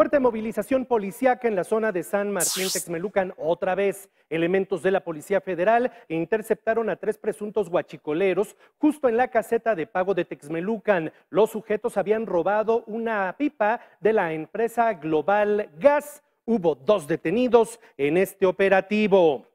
Fuerte movilización policíaca en la zona de San Martín Texmelucan otra vez. Elementos de la Policía Federal interceptaron a tres presuntos guachicoleros justo en la caseta de pago de Texmelucan. Los sujetos habían robado una pipa de la empresa Global Gas. Hubo dos detenidos en este operativo.